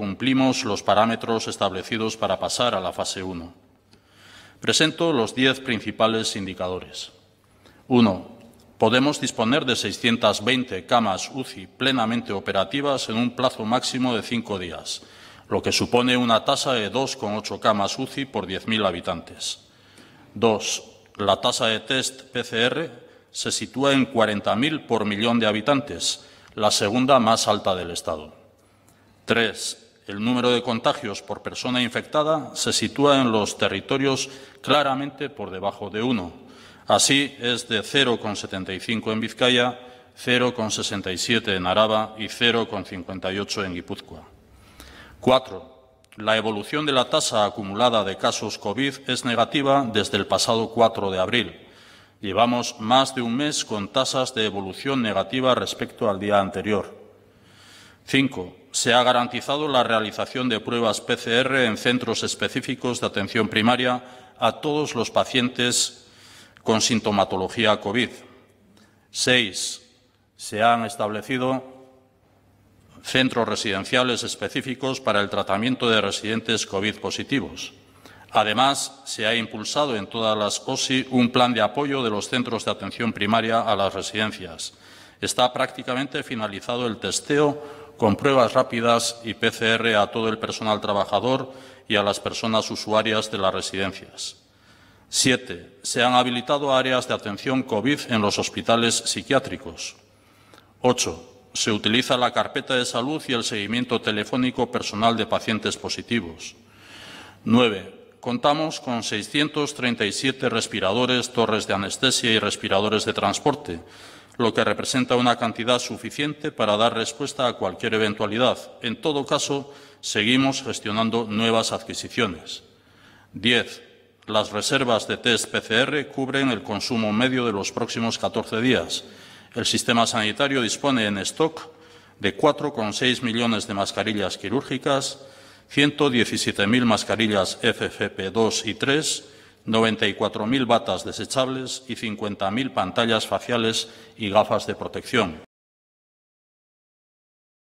cumplimos los parámetros establecidos para pasar a la fase 1. Presento los diez principales indicadores. 1. Podemos disponer de 620 camas UCI plenamente operativas en un plazo máximo de cinco días, lo que supone una tasa de 2,8 camas UCI por 10.000 habitantes. 2. La tasa de test PCR se sitúa en 40.000 por millón de habitantes, la segunda más alta del Estado. 3. El número de contagios por persona infectada se sitúa en los territorios claramente por debajo de uno. Así es de 0,75 en Vizcaya, 0,67 en Araba y 0,58 en Guipúzcoa. 4. La evolución de la tasa acumulada de casos COVID es negativa desde el pasado 4 de abril. Llevamos más de un mes con tasas de evolución negativa respecto al día anterior. 5. se ha garantizado la realización de pruebas PCR en centros específicos de atención primaria a todos los pacientes con sintomatología COVID. Seis, se han establecido centros residenciales específicos para el tratamiento de residentes COVID positivos. Además, se ha impulsado en todas las OSI un plan de apoyo de los centros de atención primaria a las residencias. Está prácticamente finalizado el testeo con pruebas rápidas y PCR a todo el personal trabajador y a las personas usuarias de las residencias. Siete, se han habilitado áreas de atención COVID en los hospitales psiquiátricos. Ocho, se utiliza la carpeta de salud y el seguimiento telefónico personal de pacientes positivos. Nueve, contamos con 637 respiradores, torres de anestesia y respiradores de transporte, lo que representa una cantidad suficiente para dar respuesta a cualquier eventualidad. En todo caso, seguimos gestionando nuevas adquisiciones. 10. Las reservas de test PCR cubren el consumo medio de los próximos 14 días. El sistema sanitario dispone en stock de 4,6 millones de mascarillas quirúrgicas, 117.000 mascarillas FFP2 y 3, 94.000 batas desechables y 50.000 pantallas faciales y gafas de protección.